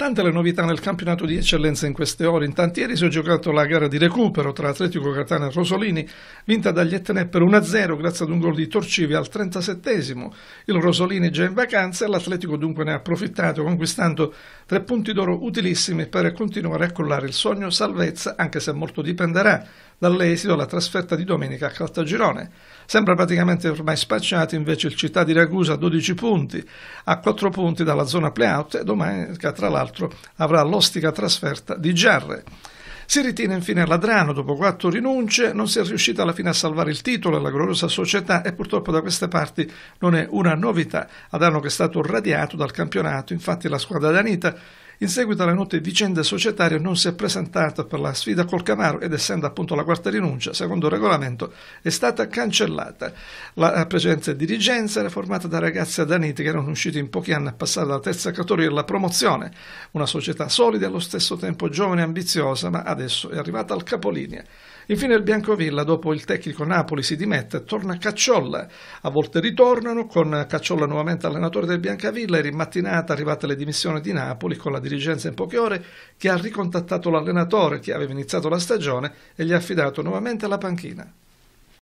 Tante le novità nel campionato di eccellenza in queste ore. Intanto ieri si è giocato la gara di recupero tra Atletico Catania e Rosolini, vinta dagli Etnè per 1-0 grazie ad un gol di Torcivi al 37esimo. Il Rosolini è già in vacanza e l'Atletico dunque ne ha approfittato conquistando tre punti d'oro utilissimi per continuare a collare il sogno salvezza anche se molto dipenderà dall'esito alla trasferta di domenica a Caltagirone. Sembra praticamente ormai spacciato invece il Città di Ragusa a 12 punti, a 4 punti dalla zona playout e domenica tra l'altro l'altro avrà l'ostica trasferta di Giarre. Si ritira infine Ladrano, dopo quattro rinunce, non si è riuscita alla fine a salvare il titolo alla gloriosa società e purtroppo da queste parti non è una novità. Adano che è stato radiato dal campionato, infatti la squadra danita in seguito alle note vicende societarie non si è presentata per la sfida col Camaro ed essendo appunto la quarta rinuncia, secondo il regolamento, è stata cancellata. La eh, precedente dirigenza era formata da ragazzi adaniti che erano usciti in pochi anni a passare dalla terza categoria alla promozione, una società solida e allo stesso tempo giovane e ambiziosa, ma adesso è arrivata al capolinea. Infine il Biancovilla, dopo il tecnico Napoli, si dimette, e torna a Cacciolla. A volte ritornano con Cacciolla nuovamente allenatore del Biancavilla e in mattinata arrivate le dimissioni di Napoli con la dirigenza dirigenza in poche ore, che ha ricontattato l'allenatore che aveva iniziato la stagione e gli ha affidato nuovamente la panchina.